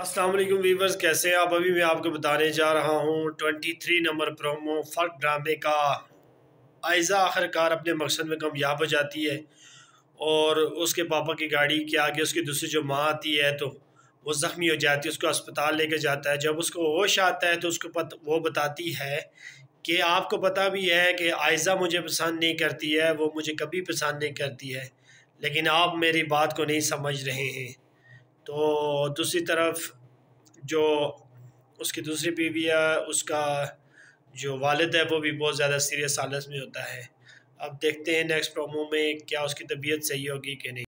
अस्सलाम वालेकुम वीवर्स कैसे आप अभी मैं आपको बताने जा रहा हूँ ट्वेंटी थ्री नंबर प्रोमो फ़र्क ड्रामे का आयजा आखिरकार अपने मकसद में कामयाब हो जाती है और उसके पापा की गाड़ी के आगे उसकी दूसरी जो माँ आती है तो वो ज़ख्मी हो जाती है उसको अस्पताल लेके जाता है जब उसको होश आता है तो उसको पत, वो बताती है कि आपको पता भी है कि आयजा मुझे पसंद नहीं करती है वो मुझे कभी पसंद नहीं करती है लेकिन आप मेरी बात को नहीं समझ रहे हैं तो दूसरी तरफ जो उसकी दूसरी बीवी है उसका जो वालद है वो भी बहुत ज़्यादा सीरियस हालत में होता है अब देखते हैं नेक्स्ट प्रोमो में क्या उसकी तबीयत सही होगी कि नहीं